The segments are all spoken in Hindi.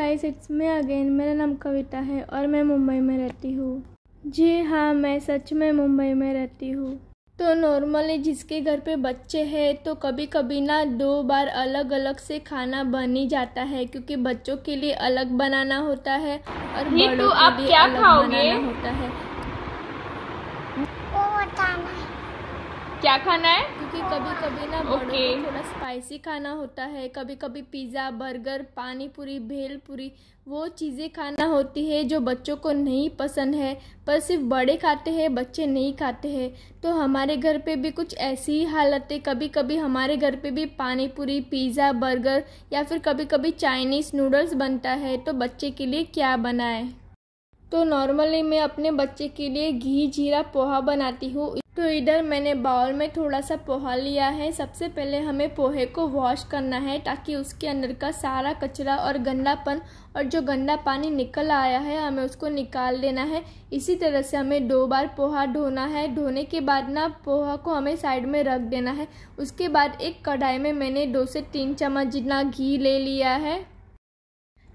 गाइस इट्स मे अगेन मेरा नाम कविता है और मैं मुंबई में रहती हूँ जी हाँ मैं सच में मुंबई में रहती हूँ तो नॉर्मली जिसके घर पे बच्चे हैं तो कभी कभी ना दो बार अलग अलग से खाना बन ही जाता है क्योंकि बच्चों के लिए अलग बनाना होता है और बड़ों के लिए अलग बनाना होता है क्या खाना है क्योंकि कभी कभी ना बड़ों okay. को थोड़ा स्पाइसी खाना होता है कभी कभी पिज़्ज़ा बर्गर पानी पूरी भेल पूरी वो चीज़ें खाना होती है जो बच्चों को नहीं पसंद है पर सिर्फ बड़े खाते हैं बच्चे नहीं खाते हैं तो हमारे घर पे भी कुछ ऐसी ही हालतें कभी कभी हमारे घर पे भी पानी पूरी पिज़्ज़ा बर्गर या फिर कभी कभी चाइनीज़ नूडल्स बनता है तो बच्चे के लिए क्या बनाए तो नॉर्मली मैं अपने बच्चे के लिए घी जीरा पोहा बनाती हूँ तो इधर मैंने बाउल में थोड़ा सा पोहा लिया है सबसे पहले हमें पोहे को वॉश करना है ताकि उसके अंदर का सारा कचरा और गंदापन और जो गंदा पानी निकल आया है हमें उसको निकाल देना है इसी तरह से हमें दो बार पोहा ढोना है धोने के बाद ना पोहा को हमें साइड में रख देना है उसके बाद एक कढ़ाई में मैंने दो से तीन चम्मच जितना घी ले लिया है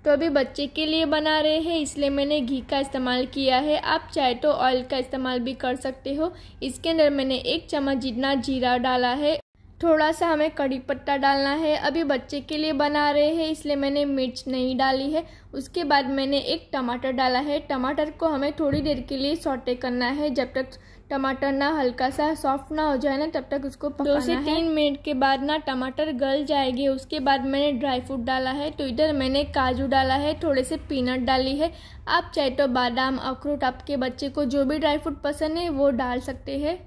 तो अभी बच्चे के लिए बना रहे हैं इसलिए मैंने घी का इस्तेमाल किया है आप चाहे तो ऑयल का इस्तेमाल भी कर सकते हो इसके अंदर मैंने एक चम्मच जितना जीरा डाला है थोड़ा सा हमें कड़ी पत्ता डालना है अभी बच्चे के लिए बना रहे हैं इसलिए मैंने मिर्च नहीं डाली है उसके बाद मैंने एक टमाटर डाला है टमाटर को हमें थोड़ी देर के लिए सौटे करना है जब तक टमाटर ना हल्का सा सॉफ्ट ना हो जाए ना तब तक उसको दो से तीन मिनट के बाद ना टमाटर गल जाएगी उसके बाद मैंने ड्राई फ्रूट डाला है तो इधर मैंने काजू डाला है थोड़े से पीनट डाली है आप चाहे तो बादाम अखरूट आपके बच्चे को जो भी ड्राई फ्रूट पसंद है वो डाल सकते हैं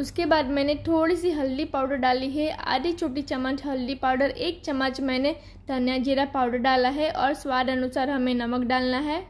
उसके बाद मैंने थोड़ी सी हल्दी पाउडर डाली है आधी छोटी चम्मच हल्दी पाउडर एक चम्मच मैंने धनिया जीरा पाउडर डाला है और स्वाद अनुसार हमें नमक डालना है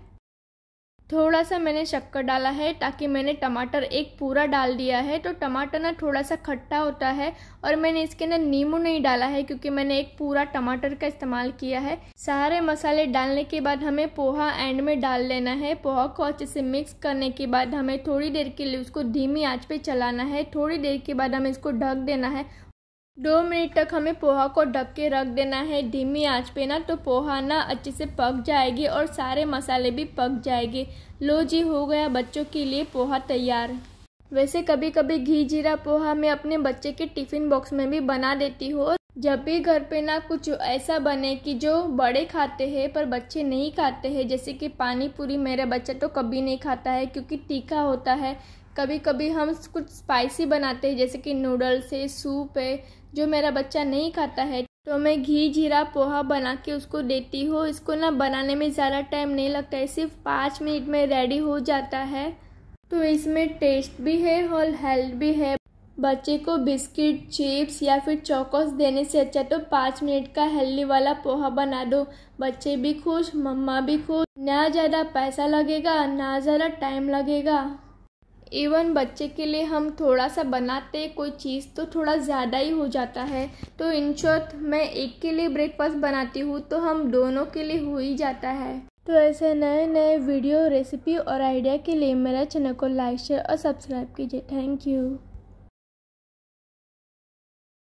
थोड़ा सा मैंने शक्कर डाला है ताकि मैंने टमाटर एक पूरा डाल दिया है तो टमाटर ना थोड़ा सा खट्टा होता है और मैंने इसके अंदर नींबू नहीं डाला है क्योंकि मैंने एक पूरा टमाटर का इस्तेमाल किया है सारे मसाले डालने के बाद हमें पोहा एंड में डाल लेना है पोहा को अच्छे से मिक्स करने के बाद हमें थोड़ी देर के लिए उसको धीमी आँच पर चलाना है थोड़ी देर के बाद हमें इसको ढक देना है दो मिनट तक हमें पोहा को ढक के रख देना है धीमी आंच पे ना तो पोहा ना अच्छे से पक जाएगी और सारे मसाले भी पक जाएंगे लो जी हो गया बच्चों के लिए पोहा तैयार वैसे कभी कभी घी जीरा पोहा मैं अपने बच्चे के टिफ़िन बॉक्स में भी बना देती हूँ और जब भी घर पे ना कुछ ऐसा बने कि जो बड़े खाते हैं पर बच्चे नहीं खाते हैं जैसे कि पानी पूरी मेरा बच्चा तो कभी नहीं खाता है क्योंकि तीखा होता है कभी कभी हम कुछ स्पाइसी बनाते हैं जैसे कि नूडल्स है सूप है जो मेरा बच्चा नहीं खाता है तो मैं घी जीरा पोहा बना के उसको देती हूँ इसको ना बनाने में ज़्यादा टाइम नहीं लगता है सिर्फ पाँच मिनट में रेडी हो जाता है तो इसमें टेस्ट भी है और हेल्थ भी है बच्चे को बिस्किट चिप्स या फिर चौकोस देने से अच्छा तो पाँच मिनट का हेल्दी वाला पोहा बना दो बच्चे भी खुश मम्मा भी खुश ना ज़्यादा पैसा लगेगा ना ज़्यादा टाइम लगेगा इवन बच्चे के लिए हम थोड़ा सा बनाते कोई चीज़ तो थोड़ा ज़्यादा ही हो जाता है तो इन शॉर्ट मैं एक के लिए ब्रेकफास्ट बनाती हूँ तो हम दोनों के लिए हो ही जाता है तो ऐसे नए नए वीडियो रेसिपी और आइडिया के लिए मेरा चैनल को लाइक शेयर और सब्सक्राइब कीजिए थैंक यू